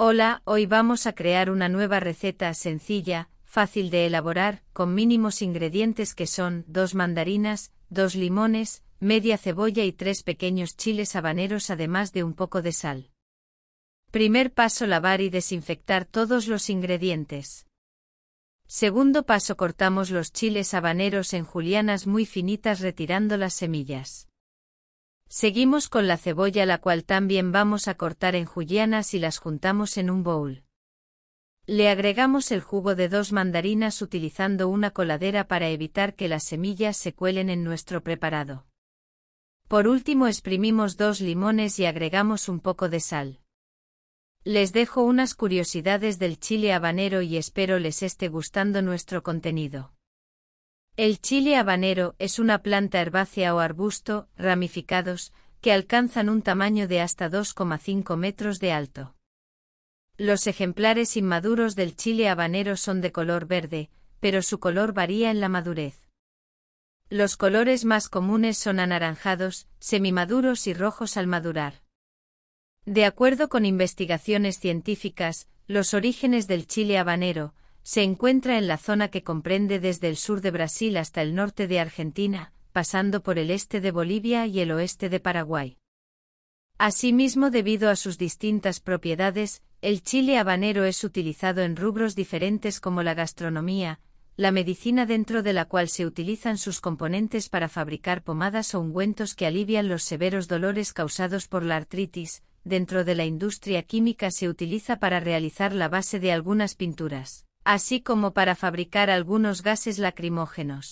Hola, hoy vamos a crear una nueva receta sencilla, fácil de elaborar, con mínimos ingredientes que son dos mandarinas, dos limones, media cebolla y tres pequeños chiles habaneros además de un poco de sal. Primer paso lavar y desinfectar todos los ingredientes. Segundo paso cortamos los chiles habaneros en julianas muy finitas retirando las semillas. Seguimos con la cebolla la cual también vamos a cortar en julianas y las juntamos en un bowl. Le agregamos el jugo de dos mandarinas utilizando una coladera para evitar que las semillas se cuelen en nuestro preparado. Por último exprimimos dos limones y agregamos un poco de sal. Les dejo unas curiosidades del chile habanero y espero les esté gustando nuestro contenido. El chile habanero es una planta herbácea o arbusto, ramificados, que alcanzan un tamaño de hasta 2,5 metros de alto. Los ejemplares inmaduros del chile habanero son de color verde, pero su color varía en la madurez. Los colores más comunes son anaranjados, semimaduros y rojos al madurar. De acuerdo con investigaciones científicas, los orígenes del chile habanero, se encuentra en la zona que comprende desde el sur de Brasil hasta el norte de Argentina, pasando por el este de Bolivia y el oeste de Paraguay. Asimismo, debido a sus distintas propiedades, el chile habanero es utilizado en rubros diferentes como la gastronomía, la medicina dentro de la cual se utilizan sus componentes para fabricar pomadas o ungüentos que alivian los severos dolores causados por la artritis, dentro de la industria química se utiliza para realizar la base de algunas pinturas así como para fabricar algunos gases lacrimógenos.